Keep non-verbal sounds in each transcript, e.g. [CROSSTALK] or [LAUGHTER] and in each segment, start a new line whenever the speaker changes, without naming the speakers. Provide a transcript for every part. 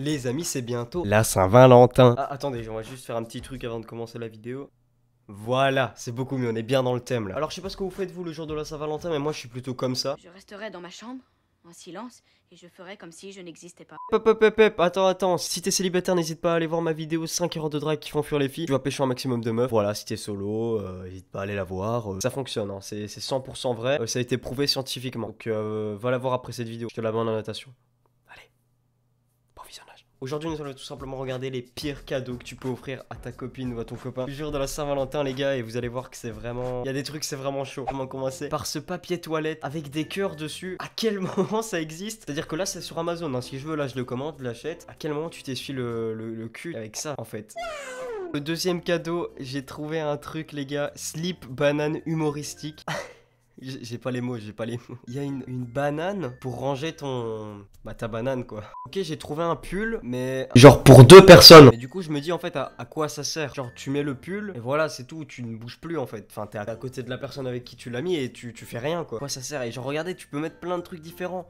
Les amis, c'est bientôt la Saint-Valentin. Ah, attendez, on va juste faire un petit truc avant de commencer la vidéo. Voilà, c'est beaucoup mieux, on est bien dans le thème là. Alors je sais pas ce que vous faites vous le jour de la Saint-Valentin, mais moi je suis plutôt comme ça. Je resterai dans ma chambre, en silence, et je ferai comme si je n'existais pas. Pep, attends, attends, si t'es célibataire, n'hésite pas à aller voir ma vidéo 5 erreurs de drague qui font fuir les filles. Tu vas pêcher un maximum de meufs. Voilà, si t'es solo, euh, n'hésite pas à aller la voir. Euh. ça fonctionne, hein, c'est 100% vrai, euh, ça a été prouvé scientifiquement. Donc va la voir après cette vidéo, je te la mets en annotation. Aujourd'hui, nous allons tout simplement regarder les pires cadeaux que tu peux offrir à ta copine ou à ton copain. Le jour de la Saint-Valentin, les gars, et vous allez voir que c'est vraiment. Il y a des trucs, c'est vraiment chaud. Comment commencer Par ce papier toilette avec des cœurs dessus. À quel [LAUGHS] moment ça existe C'est-à-dire que là, c'est sur Amazon. Hein. Si je veux, là, je le commande, je l'achète. À quel moment tu t'essuies le, le, le, cul avec ça, en fait Le deuxième cadeau, j'ai trouvé un truc, les gars. Slip banane humoristique. [LAUGHS] J'ai pas les mots, j'ai pas les mots. Il y a une, banane pour ranger ton. Bah, ta banane quoi. Ok, j'ai trouvé un pull, mais. Genre pour deux personnes. Et du coup, je me dis en fait à, quoi ça sert. Genre, tu mets le pull et voilà, c'est tout. Tu ne bouges plus en fait. Enfin, t'es à, côté de la personne avec qui tu l'as mis et tu, tu fais rien quoi. quoi ça sert Et genre, regardez, tu peux mettre plein de trucs différents.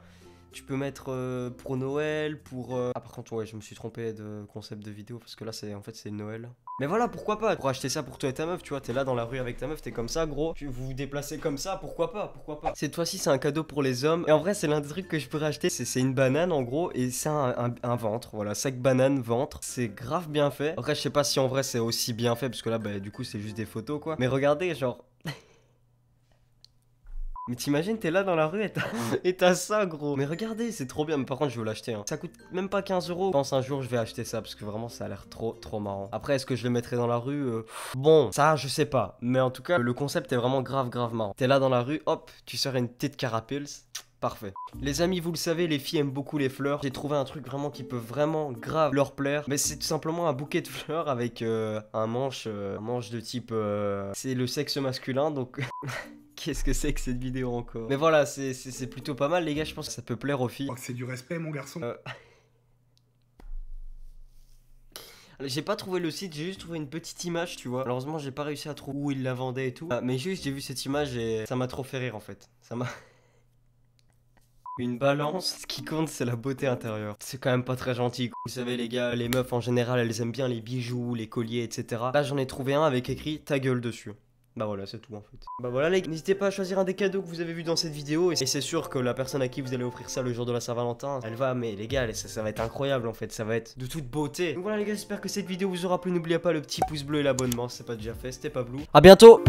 Tu peux mettre euh, pour Noël, pour... Euh, ah par contre ouais je me suis trompé de concept de vidéo parce que là c'est en fait c'est Noël. Mais voilà pourquoi pas Pour acheter ça pour toi et ta meuf tu vois t'es là dans la rue avec ta meuf t'es comme ça gros. Tu vous vous déplacez comme ça pourquoi pas pourquoi pas. Cette fois-ci c'est un cadeau pour les hommes et en vrai c'est l'un des trucs que je pourrais acheter c'est une banane en gros et c'est un, ventre voilà sac banane ventre c'est grave bien fait. vrai, je sais pas si en vrai c'est aussi bien fait parce que là bah du coup c'est juste des photos quoi. Mais regardez genre mais t'imagines, t'es là dans la rue [LAUGHS] et t'as ça, gros. Mais regardez, c'est trop bien. Mais par contre, je veux l'acheter. Hein. Ça coûte même pas 15 euros. Je pense un jour, je vais acheter ça parce que vraiment, ça a l'air trop, trop marrant. Après, est-ce que je le mettrai dans la rue euh, Bon, ça, je sais pas. Mais en tout cas, le concept est vraiment grave, grave marrant. T'es là dans la rue, hop, tu sors une de carapils. Parfait. Les amis, vous le savez, les filles aiment beaucoup les fleurs. J'ai trouvé un truc vraiment qui peut vraiment grave leur plaire. Mais c'est tout simplement un bouquet de fleurs avec euh, un manche, euh, un manche de type... c'est le sexe masculin, donc... [LAUGHS] qu'est-ce que c'est que cette vidéo encore Mais voilà, c'est plutôt pas mal les gars, je pense que ça peut plaire aux filles. c'est du respect mon garçon. Euh. J'ai pas trouvé le site, j'ai juste trouvé une petite image, tu vois. Malheureusement, j'ai pas réussi à trouver où il la vendait et tout. Euh, mais juste, j'ai vu cette image et ça m'a trop fait rire en fait. Ça m'a. [LAUGHS] Une balance, ce qui compte, c'est la beauté intérieure. C'est quand même pas très gentil. Vous savez, les gars, les meufs en général, elles aiment bien les bijoux, les colliers, etc. Là, j'en ai trouvé un avec écrit ta gueule dessus. Bah voilà, c'est tout en fait. Bah voilà les gars n'hésitez pas à choisir un des cadeaux que vous avez vu dans cette vidéo. Et c'est sûr que la personne à qui vous allez offrir ça le jour de la Saint-Valentin, elle va, mais les gars, ça, va être incroyable en fait, ça va être de toute beauté. Donc voilà les gars, j'espère que cette vidéo vous aura plu. N'oubliez pas le petit pouce bleu et l'abonnement, Si c'est pas déjà fait, c'était pas bleu À bientôt